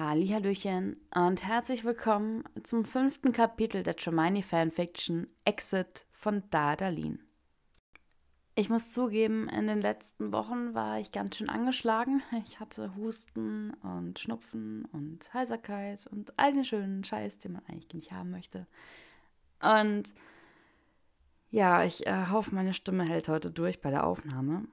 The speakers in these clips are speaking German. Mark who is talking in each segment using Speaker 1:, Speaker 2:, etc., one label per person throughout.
Speaker 1: Hallihallöchen und herzlich willkommen zum fünften Kapitel der Tremini Fanfiction Exit von Dadalin. Ich muss zugeben, in den letzten Wochen war ich ganz schön angeschlagen. Ich hatte Husten und Schnupfen und Heiserkeit und all den schönen Scheiß, den man eigentlich nicht haben möchte.
Speaker 2: Und ja, ich äh, hoffe, meine Stimme hält heute durch bei der Aufnahme.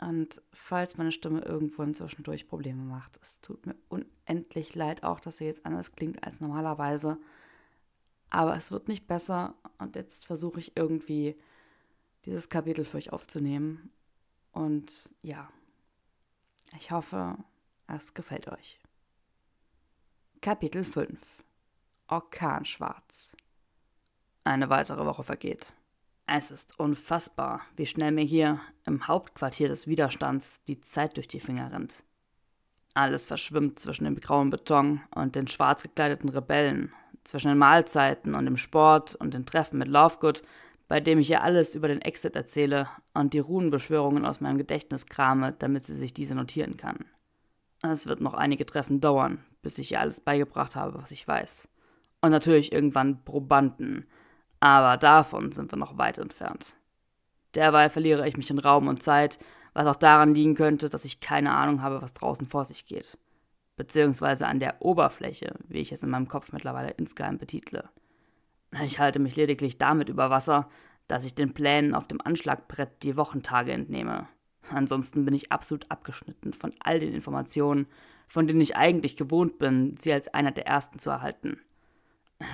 Speaker 2: Und falls meine Stimme irgendwo zwischendurch Probleme macht, es tut mir unendlich leid, auch dass sie jetzt anders klingt als normalerweise. Aber es wird nicht besser und jetzt versuche ich irgendwie dieses Kapitel für euch aufzunehmen. Und ja, ich hoffe, es gefällt euch. Kapitel 5 Orkanschwarz Eine weitere Woche vergeht. Es ist unfassbar, wie schnell mir hier im Hauptquartier des Widerstands die Zeit durch die Finger rennt. Alles verschwimmt zwischen dem grauen Beton und den schwarz gekleideten Rebellen, zwischen den Mahlzeiten und dem Sport und den Treffen mit Lovegood, bei dem ich ihr alles über den Exit erzähle und die Runenbeschwörungen aus meinem Gedächtnis krame, damit sie sich diese notieren kann. Es wird noch einige Treffen dauern, bis ich ihr alles beigebracht habe, was ich weiß. Und natürlich irgendwann Probanden – aber davon sind wir noch weit entfernt. Derweil verliere ich mich in Raum und Zeit, was auch daran liegen könnte, dass ich keine Ahnung habe, was draußen vor sich geht. Beziehungsweise an der Oberfläche, wie ich es in meinem Kopf mittlerweile insgeheim betitle. Ich halte mich lediglich damit über Wasser, dass ich den Plänen auf dem Anschlagbrett die Wochentage entnehme. Ansonsten bin ich absolut abgeschnitten von all den Informationen, von denen ich eigentlich gewohnt bin, sie als einer der ersten zu erhalten.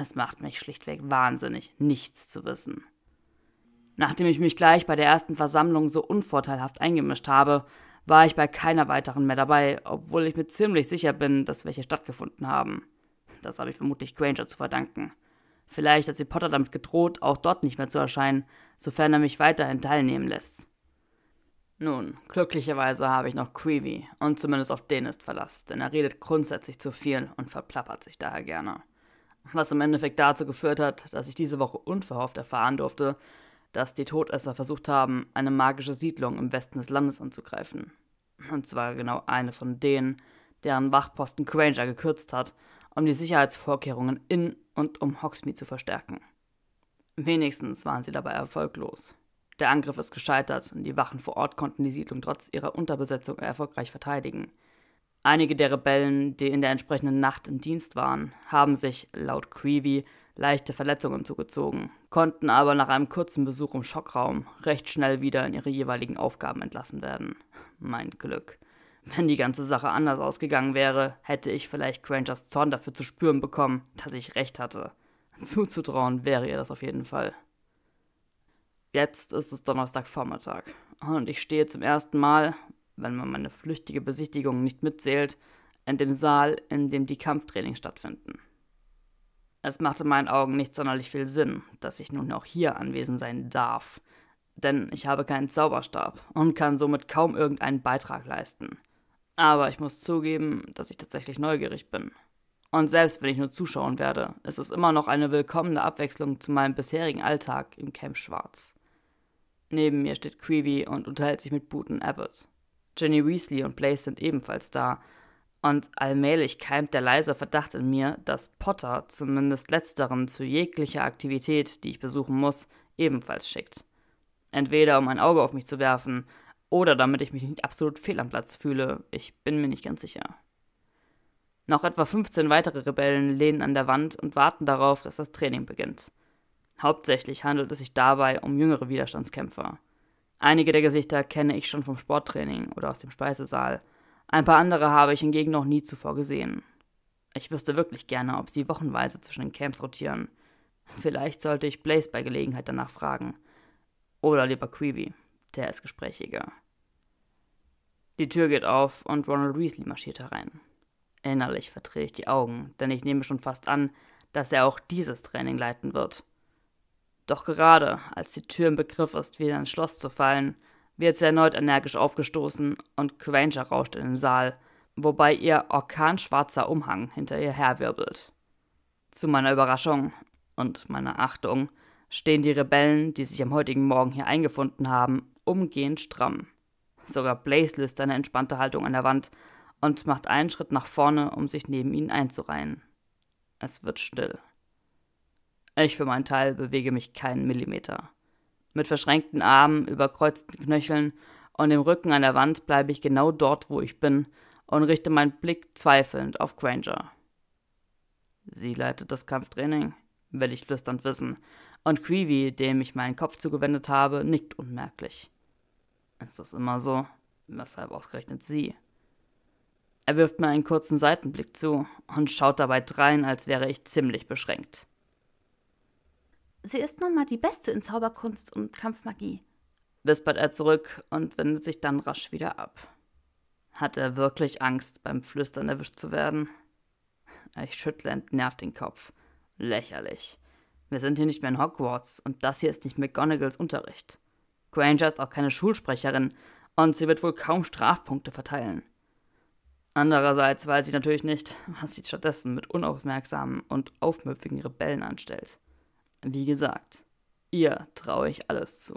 Speaker 2: Es macht mich schlichtweg wahnsinnig, nichts zu wissen. Nachdem ich mich gleich bei der ersten Versammlung so unvorteilhaft eingemischt habe, war ich bei keiner weiteren mehr dabei, obwohl ich mir ziemlich sicher bin, dass welche stattgefunden haben. Das habe ich vermutlich Granger zu verdanken. Vielleicht hat sie Potter damit gedroht, auch dort nicht mehr zu erscheinen, sofern er mich weiterhin teilnehmen lässt. Nun, glücklicherweise habe ich noch Creevy und zumindest auf den ist Verlass, denn er redet grundsätzlich zu viel und verplappert sich daher gerne was im Endeffekt dazu geführt hat, dass ich diese Woche unverhofft erfahren durfte, dass die Todesser versucht haben, eine magische Siedlung im Westen des Landes anzugreifen. Und zwar genau eine von denen, deren Wachposten Granger gekürzt hat, um die Sicherheitsvorkehrungen in und um Hogsmeade zu verstärken. Wenigstens waren sie dabei erfolglos. Der Angriff ist gescheitert und die Wachen vor Ort konnten die Siedlung trotz ihrer Unterbesetzung erfolgreich verteidigen – Einige der Rebellen, die in der entsprechenden Nacht im Dienst waren, haben sich, laut Creevy, leichte Verletzungen zugezogen, konnten aber nach einem kurzen Besuch im Schockraum recht schnell wieder in ihre jeweiligen Aufgaben entlassen werden. Mein Glück. Wenn die ganze Sache anders ausgegangen wäre, hätte ich vielleicht Grangers Zorn dafür zu spüren bekommen, dass ich recht hatte. Zuzutrauen wäre ihr das auf jeden Fall. Jetzt ist es Donnerstagvormittag und ich stehe zum ersten Mal wenn man meine flüchtige Besichtigung nicht mitzählt, in dem Saal, in dem die Kampftraining stattfinden. Es machte meinen Augen nicht sonderlich viel Sinn, dass ich nun auch hier anwesend sein darf, denn ich habe keinen Zauberstab und kann somit kaum irgendeinen Beitrag leisten. Aber ich muss zugeben, dass ich tatsächlich neugierig bin. Und selbst wenn ich nur zuschauen werde, ist es immer noch eine willkommene Abwechslung zu meinem bisherigen Alltag im Camp Schwarz. Neben mir steht Creevy und unterhält sich mit Booten Abbott. Jenny Weasley und Blaze sind ebenfalls da. Und allmählich keimt der leise Verdacht in mir, dass Potter zumindest letzteren zu jeglicher Aktivität, die ich besuchen muss, ebenfalls schickt. Entweder um ein Auge auf mich zu werfen oder damit ich mich nicht absolut fehl am Platz fühle, ich bin mir nicht ganz sicher. Noch etwa 15 weitere Rebellen lehnen an der Wand und warten darauf, dass das Training beginnt. Hauptsächlich handelt es sich dabei um jüngere Widerstandskämpfer. Einige der Gesichter kenne ich schon vom Sporttraining oder aus dem Speisesaal. Ein paar andere habe ich hingegen noch nie zuvor gesehen. Ich wüsste wirklich gerne, ob sie wochenweise zwischen den Camps rotieren. Vielleicht sollte ich Blaze bei Gelegenheit danach fragen. Oder lieber Queevy, der ist gesprächiger. Die Tür geht auf und Ronald Weasley marschiert herein. Innerlich verdrehe ich die Augen, denn ich nehme schon fast an, dass er auch dieses Training leiten wird. Doch gerade als die Tür im Begriff ist, wieder ins Schloss zu fallen, wird sie erneut energisch aufgestoßen und Granger rauscht in den Saal, wobei ihr orkanschwarzer Umhang hinter ihr herwirbelt. Zu meiner Überraschung und meiner Achtung stehen die Rebellen, die sich am heutigen Morgen hier eingefunden haben, umgehend stramm. Sogar Blaze löst eine entspannte Haltung an der Wand und macht einen Schritt nach vorne, um sich neben ihnen einzureihen. Es wird still. Ich für meinen Teil bewege mich keinen Millimeter. Mit verschränkten Armen, überkreuzten Knöcheln und dem Rücken an der Wand bleibe ich genau dort, wo ich bin, und richte meinen Blick zweifelnd auf Granger. Sie leitet das Kampftraining, will ich flüsternd wissen, und Creevy, dem ich meinen Kopf zugewendet habe, nickt unmerklich. Ist das immer so? Weshalb ausgerechnet sie? Er wirft mir einen kurzen Seitenblick zu und schaut dabei drein, als wäre ich ziemlich beschränkt
Speaker 1: sie ist nun mal die Beste in Zauberkunst und Kampfmagie.
Speaker 2: Wispert er zurück und wendet sich dann rasch wieder ab. Hat er wirklich Angst, beim Flüstern erwischt zu werden? Ich schüttle entnervt den Kopf. Lächerlich. Wir sind hier nicht mehr in Hogwarts und das hier ist nicht McGonagalls Unterricht. Granger ist auch keine Schulsprecherin und sie wird wohl kaum Strafpunkte verteilen. Andererseits weiß ich natürlich nicht, was sie stattdessen mit unaufmerksamen und aufmüpfigen Rebellen anstellt. Wie gesagt, ihr traue ich alles zu.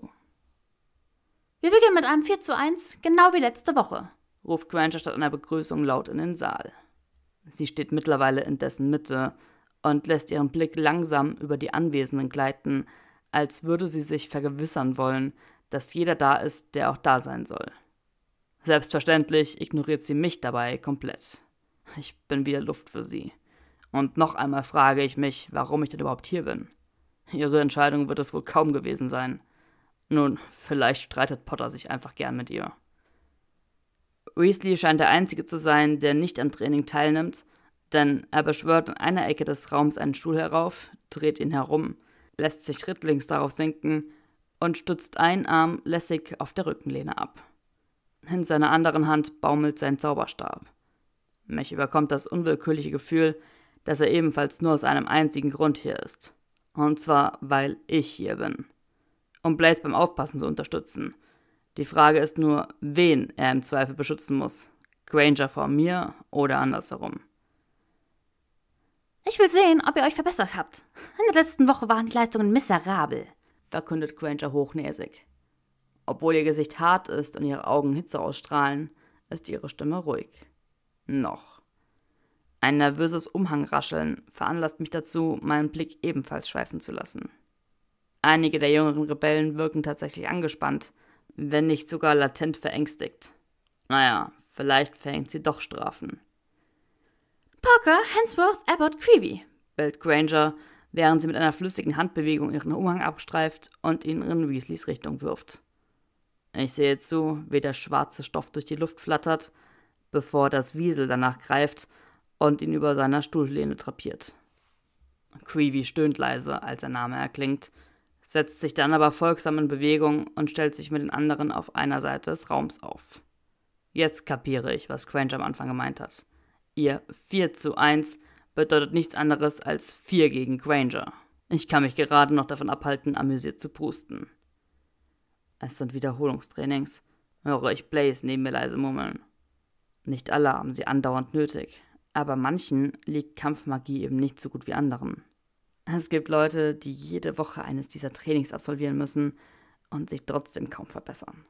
Speaker 1: Wir beginnen mit einem 4 zu 1, genau wie letzte Woche,
Speaker 2: ruft Granger statt einer Begrüßung laut in den Saal. Sie steht mittlerweile in dessen Mitte und lässt ihren Blick langsam über die Anwesenden gleiten, als würde sie sich vergewissern wollen, dass jeder da ist, der auch da sein soll. Selbstverständlich ignoriert sie mich dabei komplett. Ich bin wieder Luft für sie. Und noch einmal frage ich mich, warum ich denn überhaupt hier bin. Ihre Entscheidung wird es wohl kaum gewesen sein. Nun, vielleicht streitet Potter sich einfach gern mit ihr. Weasley scheint der Einzige zu sein, der nicht am Training teilnimmt, denn er beschwört in einer Ecke des Raums einen Stuhl herauf, dreht ihn herum, lässt sich rittlings darauf sinken und stützt einen Arm lässig auf der Rückenlehne ab. In seiner anderen Hand baumelt sein Zauberstab. Mich überkommt das unwillkürliche Gefühl, dass er ebenfalls nur aus einem einzigen Grund hier ist – und zwar, weil ich hier bin. Um Blaze beim Aufpassen zu unterstützen. Die Frage ist nur, wen er im Zweifel beschützen muss. Granger vor mir oder andersherum.
Speaker 1: Ich will sehen, ob ihr euch verbessert habt. In der letzten Woche waren die Leistungen miserabel, verkündet Granger hochnäsig. Obwohl ihr Gesicht hart ist und ihre Augen
Speaker 2: Hitze ausstrahlen, ist ihre Stimme ruhig. Noch. Ein nervöses Umhangrascheln veranlasst mich dazu, meinen Blick ebenfalls schweifen zu lassen. Einige der jüngeren Rebellen wirken tatsächlich angespannt, wenn nicht sogar latent verängstigt. Naja, vielleicht verhängt sie doch Strafen. Parker,
Speaker 1: Hensworth, Abbott,
Speaker 2: Creevy, bellt Granger, während sie mit einer flüssigen Handbewegung ihren Umhang abstreift und ihn in Weasleys Richtung wirft. Ich sehe zu, wie der schwarze Stoff durch die Luft flattert, bevor das Wiesel danach greift und ihn über seiner Stuhllehne drapiert. Creevy stöhnt leise, als sein Name erklingt, setzt sich dann aber folgsam in Bewegung und stellt sich mit den anderen auf einer Seite des Raums auf. Jetzt kapiere ich, was Crange am Anfang gemeint hat. Ihr 4 zu 1 bedeutet nichts anderes als 4 gegen Granger. Ich kann mich gerade noch davon abhalten, amüsiert zu pusten. Es sind Wiederholungstrainings, höre ich Blaze neben mir leise murmeln. Nicht alle haben sie andauernd nötig aber manchen liegt Kampfmagie eben nicht so gut wie anderen. Es gibt Leute, die jede Woche eines dieser Trainings absolvieren müssen und sich trotzdem kaum verbessern.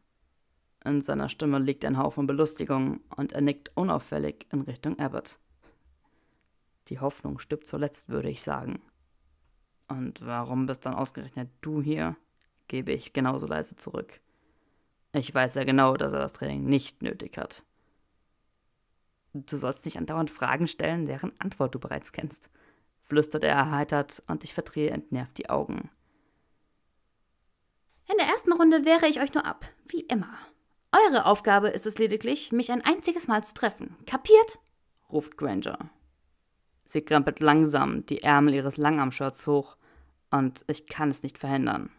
Speaker 2: In seiner Stimme liegt ein Hauch von Belustigung und er nickt unauffällig in Richtung Abbott. Die Hoffnung stirbt zuletzt, würde ich sagen. Und warum bist dann ausgerechnet du hier? gebe ich genauso leise zurück. Ich weiß ja genau, dass er das Training nicht nötig hat. Du sollst nicht andauernd Fragen stellen, deren Antwort du bereits kennst, flüstert er erheitert und ich verdrehe entnervt die Augen.
Speaker 1: In der ersten Runde wehre ich euch nur ab, wie immer. Eure Aufgabe ist es lediglich, mich ein einziges Mal zu treffen. Kapiert? ruft Granger.
Speaker 2: Sie krempelt langsam die Ärmel ihres Langarmshirts hoch und ich kann es nicht verhindern.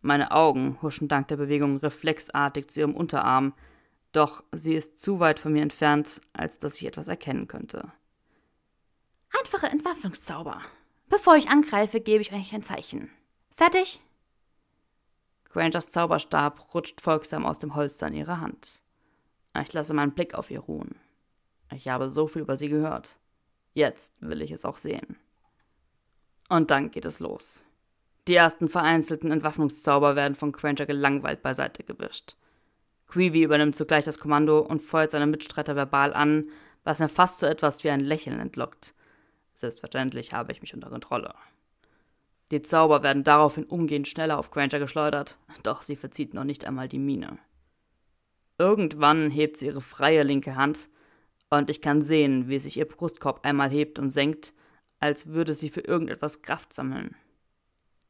Speaker 2: Meine Augen huschen dank der Bewegung reflexartig zu ihrem Unterarm, doch sie ist zu weit von mir entfernt, als dass ich etwas erkennen könnte.
Speaker 1: Einfache Entwaffnungszauber. Bevor ich angreife, gebe ich euch ein Zeichen. Fertig?
Speaker 2: Grangers Zauberstab rutscht folgsam aus dem Holster in ihre Hand. Ich lasse meinen Blick auf ihr ruhen. Ich habe so viel über sie gehört. Jetzt will ich es auch sehen. Und dann geht es los. Die ersten vereinzelten Entwaffnungszauber werden von Granger gelangweilt beiseite gewischt. Greevy übernimmt zugleich das Kommando und feuert seine Mitstreiter verbal an, was mir fast so etwas wie ein Lächeln entlockt. Selbstverständlich habe ich mich unter Kontrolle. Die Zauber werden daraufhin umgehend schneller auf Granger geschleudert, doch sie verzieht noch nicht einmal die Miene. Irgendwann hebt sie ihre freie linke Hand, und ich kann sehen, wie sich ihr Brustkorb einmal hebt und senkt, als würde sie für irgendetwas Kraft sammeln.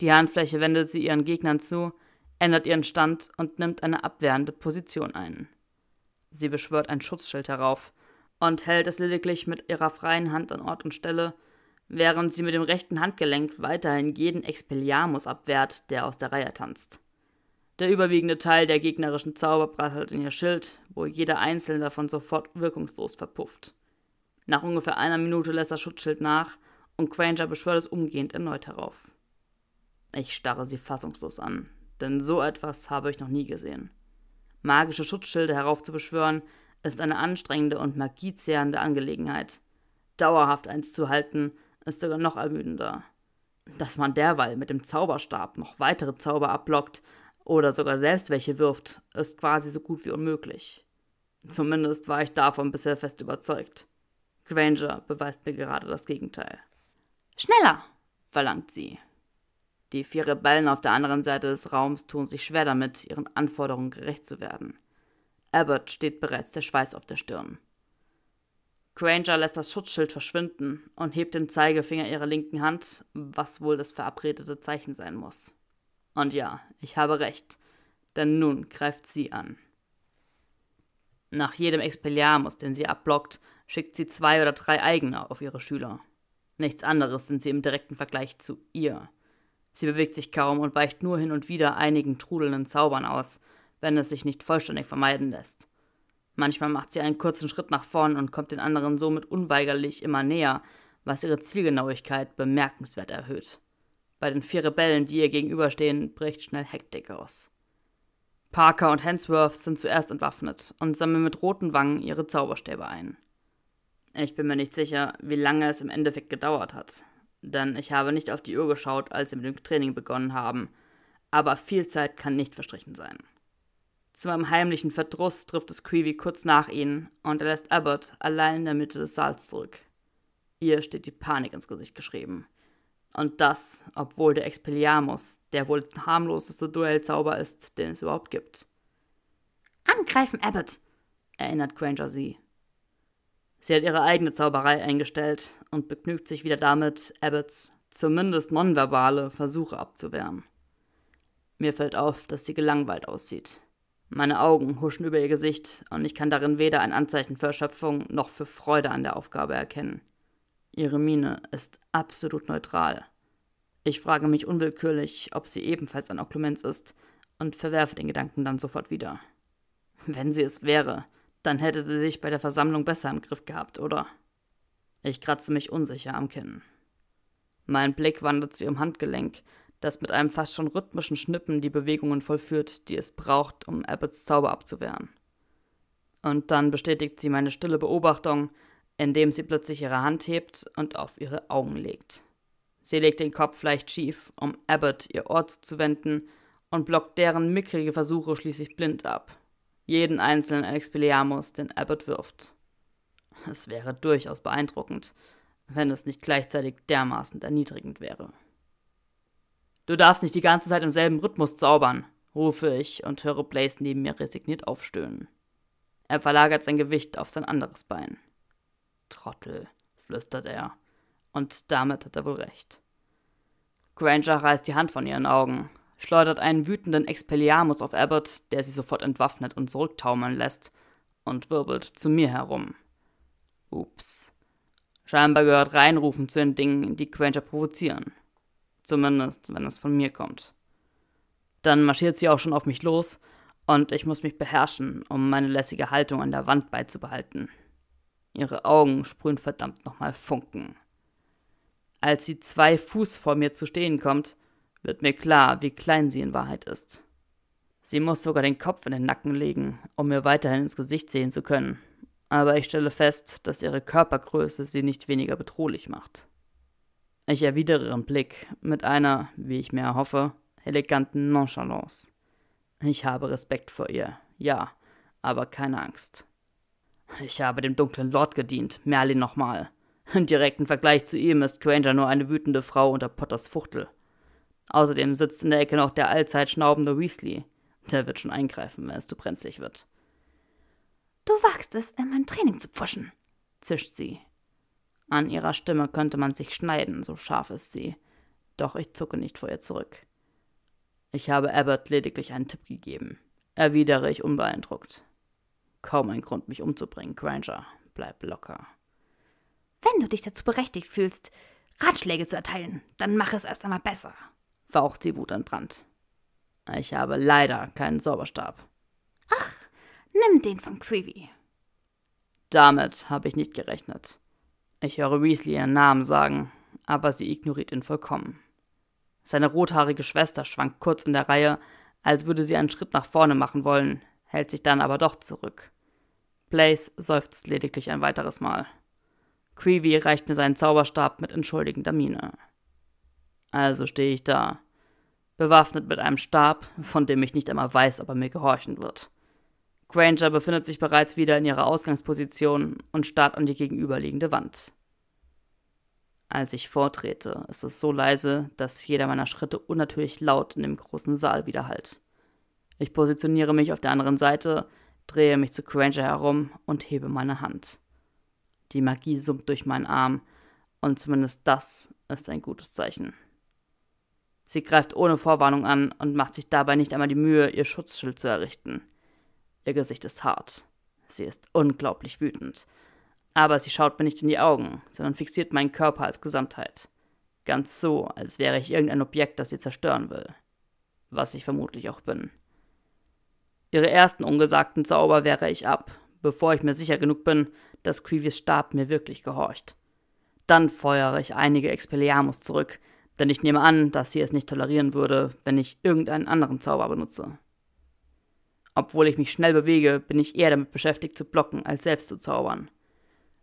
Speaker 2: Die Handfläche wendet sie ihren Gegnern zu, ändert ihren Stand und nimmt eine abwehrende Position ein. Sie beschwört ein Schutzschild herauf und hält es lediglich mit ihrer freien Hand an Ort und Stelle, während sie mit dem rechten Handgelenk weiterhin jeden Expelliarmus abwehrt, der aus der Reihe tanzt. Der überwiegende Teil der gegnerischen Zauber prasselt in ihr Schild, wo jeder einzelne davon sofort wirkungslos verpufft. Nach ungefähr einer Minute lässt das Schutzschild nach und Granger beschwört es umgehend erneut herauf. Ich starre sie fassungslos an denn so etwas habe ich noch nie gesehen. Magische Schutzschilde heraufzubeschwören, ist eine anstrengende und magiezehrende Angelegenheit. Dauerhaft eins zu halten, ist sogar noch ermüdender. Dass man derweil mit dem Zauberstab noch weitere Zauber ablockt oder sogar selbst welche wirft, ist quasi so gut wie unmöglich. Zumindest war ich davon bisher fest überzeugt. Granger beweist mir gerade das Gegenteil. Schneller, verlangt sie. Die vier Rebellen auf der anderen Seite des Raums tun sich schwer damit, ihren Anforderungen gerecht zu werden. Abbott steht bereits der Schweiß auf der Stirn. Granger lässt das Schutzschild verschwinden und hebt den Zeigefinger ihrer linken Hand, was wohl das verabredete Zeichen sein muss. Und ja, ich habe recht, denn nun greift sie an. Nach jedem Expelliarmus, den sie abblockt, schickt sie zwei oder drei eigene auf ihre Schüler. Nichts anderes sind sie im direkten Vergleich zu ihr. Sie bewegt sich kaum und weicht nur hin und wieder einigen trudelnden Zaubern aus, wenn es sich nicht vollständig vermeiden lässt. Manchmal macht sie einen kurzen Schritt nach vorn und kommt den anderen somit unweigerlich immer näher, was ihre Zielgenauigkeit bemerkenswert erhöht. Bei den vier Rebellen, die ihr gegenüberstehen, bricht schnell Hektik aus. Parker und Hensworth sind zuerst entwaffnet und sammeln mit roten Wangen ihre Zauberstäbe ein. Ich bin mir nicht sicher, wie lange es im Endeffekt gedauert hat denn ich habe nicht auf die Uhr geschaut, als sie mit dem Training begonnen haben. Aber viel Zeit kann nicht verstrichen sein. Zu meinem heimlichen Verdruss trifft es Creevy kurz nach ihnen und er lässt Abbott allein in der Mitte des Saals zurück. Ihr steht die Panik ins Gesicht geschrieben. Und das, obwohl der Expelliarmus der wohl harmloseste Duellzauber ist, den es überhaupt gibt. Angreifen, Abbott! erinnert Granger sie. Sie hat ihre eigene Zauberei eingestellt und begnügt sich wieder damit, Abbots zumindest nonverbale Versuche abzuwehren. Mir fällt auf, dass sie gelangweilt aussieht. Meine Augen huschen über ihr Gesicht und ich kann darin weder ein Anzeichen für Erschöpfung noch für Freude an der Aufgabe erkennen. Ihre Miene ist absolut neutral. Ich frage mich unwillkürlich, ob sie ebenfalls ein Okklumenz ist und verwerfe den Gedanken dann sofort wieder. Wenn sie es wäre, dann hätte sie sich bei der Versammlung besser im Griff gehabt, oder? Ich kratze mich unsicher am Kinn. Mein Blick wandert zu ihrem Handgelenk, das mit einem fast schon rhythmischen Schnippen die Bewegungen vollführt, die es braucht, um Abbots Zauber abzuwehren. Und dann bestätigt sie meine stille Beobachtung, indem sie plötzlich ihre Hand hebt und auf ihre Augen legt. Sie legt den Kopf leicht schief, um Abbott ihr Ohr zuzuwenden und blockt deren mickrige Versuche schließlich blind ab jeden einzelnen Expelliarmus, den Abbott wirft. Es wäre durchaus beeindruckend, wenn es nicht gleichzeitig dermaßen erniedrigend wäre. Du darfst nicht die ganze Zeit im selben Rhythmus zaubern, rufe ich und höre Blaze neben mir resigniert aufstöhnen. Er verlagert sein Gewicht auf sein anderes Bein. Trottel, flüstert er. Und damit hat er wohl recht. Granger reißt die Hand von ihren Augen schleudert einen wütenden Expelliarmus auf Abbott, der sie sofort entwaffnet und zurücktaumeln lässt und wirbelt zu mir herum. Ups. Scheinbar gehört Reinrufen zu den Dingen, die Granger provozieren. Zumindest, wenn es von mir kommt. Dann marschiert sie auch schon auf mich los und ich muss mich beherrschen, um meine lässige Haltung an der Wand beizubehalten. Ihre Augen sprühen verdammt nochmal Funken. Als sie zwei Fuß vor mir zu stehen kommt, wird mir klar, wie klein sie in Wahrheit ist. Sie muss sogar den Kopf in den Nacken legen, um mir weiterhin ins Gesicht sehen zu können. Aber ich stelle fest, dass ihre Körpergröße sie nicht weniger bedrohlich macht. Ich erwidere ihren Blick mit einer, wie ich mir erhoffe, eleganten Nonchalance. Ich habe Respekt vor ihr, ja, aber keine Angst. Ich habe dem dunklen Lord gedient, Merlin nochmal. Im direkten Vergleich zu ihm ist Granger nur eine wütende Frau unter Potters Fuchtel. Außerdem sitzt in der Ecke noch der allzeit schnaubende Weasley. Der wird schon eingreifen, wenn es zu brenzlig wird.
Speaker 1: Du wagst es, in mein Training zu pfuschen, zischt sie. An ihrer Stimme könnte man sich schneiden, so scharf ist sie. Doch ich zucke nicht vor ihr zurück.
Speaker 2: Ich habe Abbott lediglich einen Tipp gegeben, erwidere ich unbeeindruckt. Kaum ein Grund, mich umzubringen, Granger. Bleib locker.
Speaker 1: Wenn du dich dazu berechtigt fühlst, Ratschläge zu erteilen, dann mach es erst einmal besser,
Speaker 2: faucht sie wutentbrannt. Ich habe leider keinen Zauberstab.
Speaker 1: Ach, nimm den von Creevy.
Speaker 2: Damit habe ich nicht gerechnet. Ich höre Weasley ihren Namen sagen, aber sie ignoriert ihn vollkommen. Seine rothaarige Schwester schwankt kurz in der Reihe, als würde sie einen Schritt nach vorne machen wollen, hält sich dann aber doch zurück. Blaze seufzt lediglich ein weiteres Mal. Creevy reicht mir seinen Zauberstab mit entschuldigender Miene. Also stehe ich da, bewaffnet mit einem Stab, von dem ich nicht einmal weiß, ob er mir gehorchen wird. Granger befindet sich bereits wieder in ihrer Ausgangsposition und starrt an die gegenüberliegende Wand. Als ich vortrete, ist es so leise, dass jeder meiner Schritte unnatürlich laut in dem großen Saal widerhallt. Ich positioniere mich auf der anderen Seite, drehe mich zu Granger herum und hebe meine Hand. Die Magie summt durch meinen Arm, und zumindest das ist ein gutes Zeichen. Sie greift ohne Vorwarnung an und macht sich dabei nicht einmal die Mühe, ihr Schutzschild zu errichten. Ihr Gesicht ist hart. Sie ist unglaublich wütend. Aber sie schaut mir nicht in die Augen, sondern fixiert meinen Körper als Gesamtheit. Ganz so, als wäre ich irgendein Objekt, das sie zerstören will. Was ich vermutlich auch bin. Ihre ersten ungesagten Zauber wehre ich ab, bevor ich mir sicher genug bin, dass Creevies Stab mir wirklich gehorcht. Dann feuere ich einige Expelliarmus zurück, denn ich nehme an, dass sie es nicht tolerieren würde, wenn ich irgendeinen anderen Zauber benutze. Obwohl ich mich schnell bewege, bin ich eher damit beschäftigt zu blocken, als selbst zu zaubern.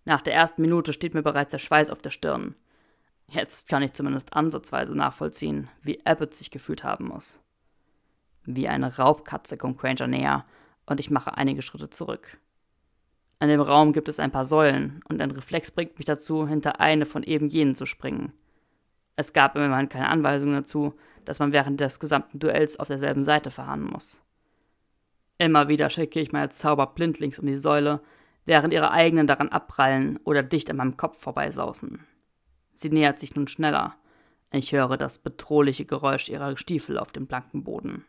Speaker 2: Nach der ersten Minute steht mir bereits der Schweiß auf der Stirn. Jetzt kann ich zumindest ansatzweise nachvollziehen, wie Abbott sich gefühlt haben muss. Wie eine Raubkatze kommt Granger näher und ich mache einige Schritte zurück. An dem Raum gibt es ein paar Säulen und ein Reflex bringt mich dazu, hinter eine von eben jenen zu springen. Es gab immerhin keine Anweisung dazu, dass man während des gesamten Duells auf derselben Seite verharren muss. Immer wieder schicke ich meine Zauber blindlings um die Säule, während ihre eigenen daran abprallen oder dicht an meinem Kopf vorbeisausen. Sie nähert sich nun schneller. Ich höre das bedrohliche Geräusch ihrer Stiefel auf dem blanken Boden.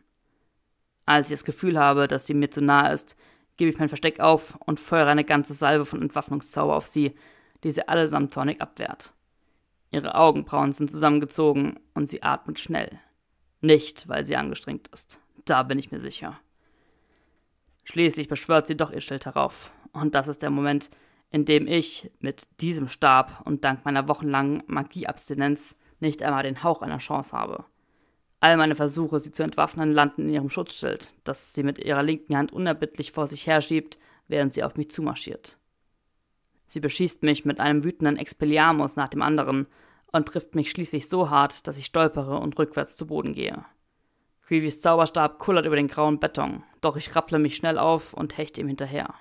Speaker 2: Als ich das Gefühl habe, dass sie mir zu nahe ist, gebe ich mein Versteck auf und feuere eine ganze Salve von Entwaffnungszauber auf sie, die sie allesamt zornig abwehrt. Ihre Augenbrauen sind zusammengezogen und sie atmet schnell. Nicht, weil sie angestrengt ist. Da bin ich mir sicher. Schließlich beschwört sie doch ihr Schild herauf. Und das ist der Moment, in dem ich mit diesem Stab und dank meiner wochenlangen Magieabstinenz nicht einmal den Hauch einer Chance habe. All meine Versuche, sie zu entwaffnen, landen in ihrem Schutzschild, das sie mit ihrer linken Hand unerbittlich vor sich herschiebt, während sie auf mich zumarschiert. Sie beschießt mich mit einem wütenden Expelliarmus nach dem anderen und trifft mich schließlich so hart, dass ich stolpere und rückwärts zu Boden gehe. Grievys Zauberstab kullert über den grauen Beton, doch ich rapple mich schnell auf und hechte ihm hinterher.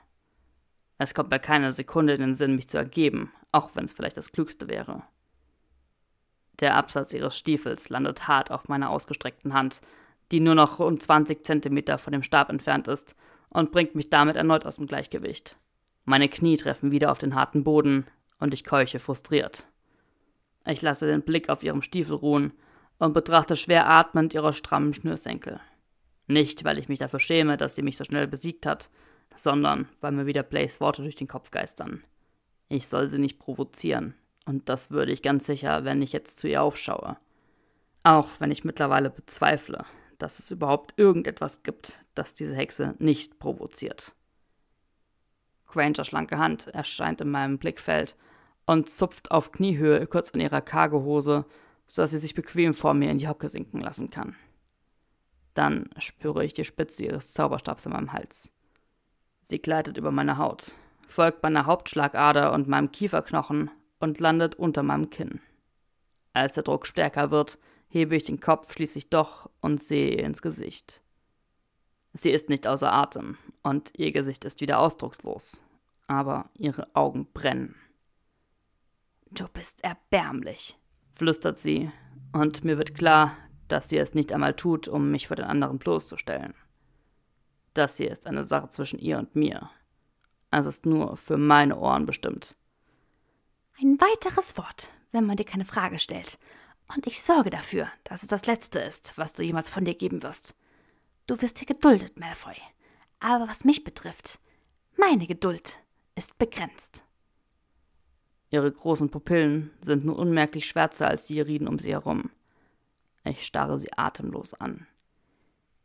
Speaker 2: Es kommt mir keine Sekunde in den Sinn, mich zu ergeben, auch wenn es vielleicht das Klügste wäre. Der Absatz ihres Stiefels landet hart auf meiner ausgestreckten Hand, die nur noch rund 20 Zentimeter von dem Stab entfernt ist, und bringt mich damit erneut aus dem Gleichgewicht. Meine Knie treffen wieder auf den harten Boden und ich keuche frustriert. Ich lasse den Blick auf ihrem Stiefel ruhen und betrachte schwer atmend ihre strammen Schnürsenkel. Nicht, weil ich mich dafür schäme, dass sie mich so schnell besiegt hat, sondern weil mir wieder Blaze Worte durch den Kopf geistern. Ich soll sie nicht provozieren, und das würde ich ganz sicher, wenn ich jetzt zu ihr aufschaue. Auch wenn ich mittlerweile bezweifle, dass es überhaupt irgendetwas gibt, das diese Hexe nicht provoziert. Granger schlanke Hand erscheint in meinem Blickfeld und zupft auf Kniehöhe kurz an ihrer Cargohose, sodass sie sich bequem vor mir in die Hocke sinken lassen kann. Dann spüre ich die Spitze ihres Zauberstabs in meinem Hals. Sie gleitet über meine Haut, folgt meiner Hauptschlagader und meinem Kieferknochen und landet unter meinem Kinn. Als der Druck stärker wird, hebe ich den Kopf schließlich doch und sehe ihr ins Gesicht. Sie ist nicht außer Atem und ihr Gesicht ist wieder ausdruckslos, aber ihre Augen brennen.
Speaker 1: Du bist erbärmlich,
Speaker 2: flüstert sie, und mir wird klar, dass sie es nicht einmal tut, um mich vor den anderen bloßzustellen. Das hier ist eine Sache zwischen ihr und mir. Es ist nur für meine Ohren bestimmt.
Speaker 1: Ein weiteres Wort, wenn man dir keine Frage stellt. Und ich sorge dafür, dass es das Letzte ist, was du jemals von dir geben wirst. Du wirst hier geduldet, Malfoy. Aber was mich betrifft, meine Geduld ist begrenzt.
Speaker 2: Ihre großen Pupillen sind nur unmerklich schwärzer als die Jeriden um sie herum. Ich starre sie atemlos an.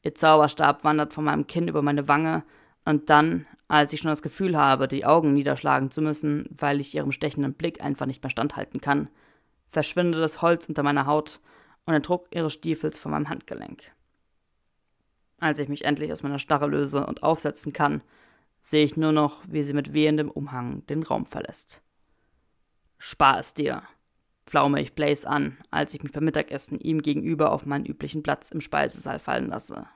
Speaker 2: Ihr Zauberstab wandert von meinem Kinn über meine Wange und dann, als ich schon das Gefühl habe, die Augen niederschlagen zu müssen, weil ich ihrem stechenden Blick einfach nicht mehr standhalten kann, verschwindet das Holz unter meiner Haut und der Druck ihres Stiefels von meinem Handgelenk. Als ich mich endlich aus meiner Starre löse und aufsetzen kann, sehe ich nur noch, wie sie mit wehendem Umhang den Raum verlässt. Spar es dir, pflaume ich Blaze an, als ich mich beim Mittagessen ihm gegenüber auf meinen üblichen Platz im Speisesaal fallen lasse.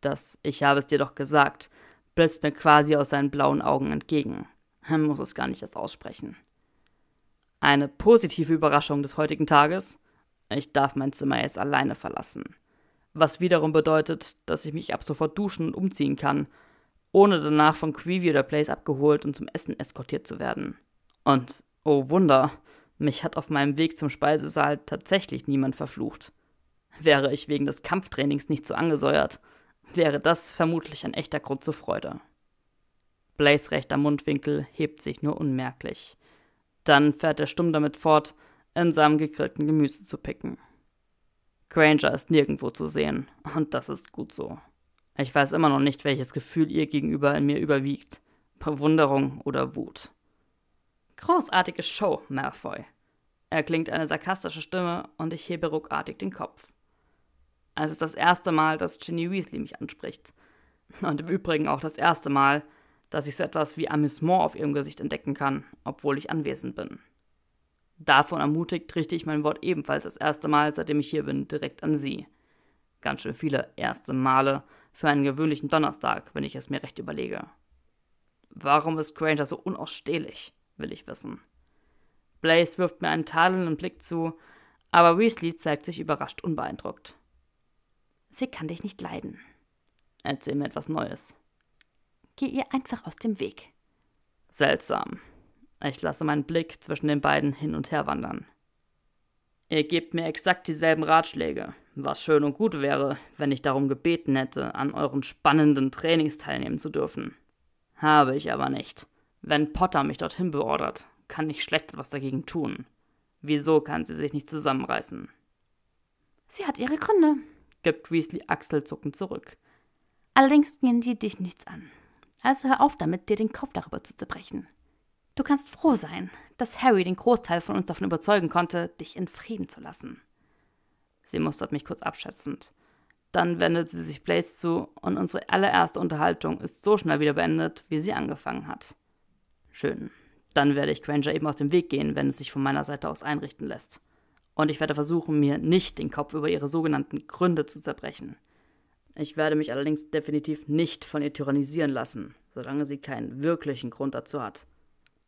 Speaker 2: Das Ich habe es dir doch gesagt, blitzt mir quasi aus seinen blauen Augen entgegen. Er muss es gar nicht erst aussprechen. Eine positive Überraschung des heutigen Tages. Ich darf mein Zimmer jetzt alleine verlassen. Was wiederum bedeutet, dass ich mich ab sofort duschen und umziehen kann – ohne danach von Creevy oder Place abgeholt und zum Essen eskortiert zu werden. Und, oh Wunder, mich hat auf meinem Weg zum Speisesaal tatsächlich niemand verflucht. Wäre ich wegen des Kampftrainings nicht so angesäuert, wäre das vermutlich ein echter Grund zur Freude. Blaze rechter Mundwinkel hebt sich nur unmerklich. Dann fährt er stumm damit fort, in seinem gegrillten Gemüse zu picken. Granger ist nirgendwo zu sehen, und das ist gut so. Ich weiß immer noch nicht, welches Gefühl ihr gegenüber in mir überwiegt. Bewunderung oder Wut. Großartige Show, Malfoy. Erklingt eine sarkastische Stimme und ich hebe ruckartig den Kopf. Es ist das erste Mal, dass Ginny Weasley mich anspricht. Und im Übrigen auch das erste Mal, dass ich so etwas wie Amüsement auf ihrem Gesicht entdecken kann, obwohl ich anwesend bin. Davon ermutigt richte ich mein Wort ebenfalls das erste Mal, seitdem ich hier bin, direkt an sie. Ganz schön viele erste Male, für einen gewöhnlichen Donnerstag, wenn ich es mir recht überlege. Warum ist Granger so unausstehlich, will ich wissen. Blaze wirft mir einen tadelnden Blick zu, aber Weasley zeigt sich überrascht unbeeindruckt. Sie kann dich nicht leiden. Erzähl mir etwas Neues. Geh ihr einfach aus dem Weg. Seltsam. Ich lasse meinen Blick zwischen den beiden hin und her wandern. Ihr gebt mir exakt dieselben Ratschläge was schön und gut wäre, wenn ich darum gebeten hätte, an euren spannenden Trainings teilnehmen zu dürfen. Habe ich aber nicht. Wenn Potter mich dorthin beordert, kann ich schlecht etwas dagegen tun. Wieso kann sie sich nicht zusammenreißen?
Speaker 1: Sie hat ihre Gründe,
Speaker 2: gibt Weasley achselzuckend zurück.
Speaker 1: Allerdings gehen die dich nichts an. Also hör auf damit, dir den Kopf darüber zu zerbrechen. Du kannst froh sein, dass Harry den Großteil von uns davon überzeugen konnte, dich in Frieden zu lassen. Sie mustert mich kurz abschätzend.
Speaker 2: Dann wendet sie sich Blaze zu und unsere allererste Unterhaltung ist so schnell wieder beendet, wie sie angefangen hat. Schön. Dann werde ich Granger eben aus dem Weg gehen, wenn es sich von meiner Seite aus einrichten lässt. Und ich werde versuchen, mir nicht den Kopf über ihre sogenannten Gründe zu zerbrechen. Ich werde mich allerdings definitiv nicht von ihr tyrannisieren lassen, solange sie keinen wirklichen Grund dazu hat.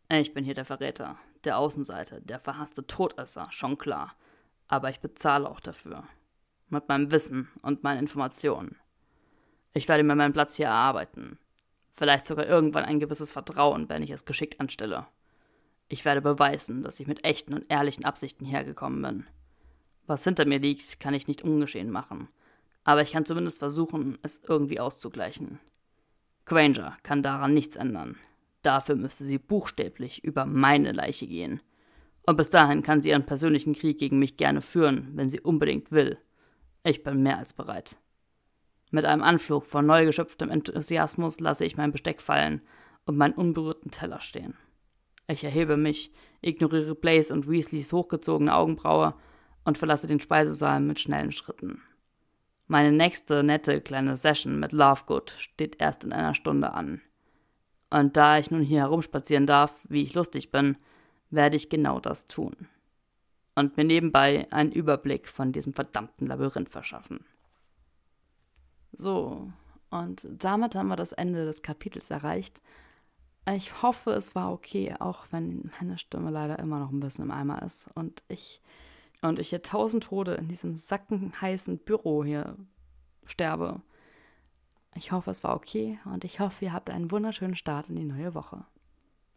Speaker 2: Ich bin hier der Verräter, der Außenseiter, der verhasste Todesser, schon klar aber ich bezahle auch dafür. Mit meinem Wissen und meinen Informationen. Ich werde mir meinen Platz hier erarbeiten. Vielleicht sogar irgendwann ein gewisses Vertrauen, wenn ich es geschickt anstelle. Ich werde beweisen, dass ich mit echten und ehrlichen Absichten hergekommen bin. Was hinter mir liegt, kann ich nicht ungeschehen machen. Aber ich kann zumindest versuchen, es irgendwie auszugleichen. Granger kann daran nichts ändern. Dafür müsste sie buchstäblich über meine Leiche gehen und bis dahin kann sie ihren persönlichen Krieg gegen mich gerne führen, wenn sie unbedingt will. Ich bin mehr als bereit. Mit einem Anflug von neu geschöpftem Enthusiasmus lasse ich mein Besteck fallen und meinen unberührten Teller stehen. Ich erhebe mich, ignoriere Blaze und Weasleys hochgezogene Augenbraue und verlasse den Speisesaal mit schnellen Schritten. Meine nächste nette kleine Session mit Lovegood steht erst in einer Stunde an. Und da ich nun hier herumspazieren darf, wie ich lustig bin, werde ich genau das tun. Und mir nebenbei einen Überblick von diesem verdammten Labyrinth verschaffen. So, und damit haben wir das Ende des Kapitels erreicht. Ich hoffe, es war okay, auch wenn meine Stimme leider immer noch ein bisschen im Eimer ist und ich und ich hier tausend Tode in diesem sackenheißen Büro hier sterbe. Ich hoffe, es war okay und ich hoffe, ihr habt einen wunderschönen Start in die neue Woche.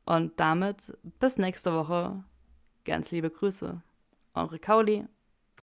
Speaker 2: Und damit bis nächste Woche. Ganz liebe Grüße. Eure Kauli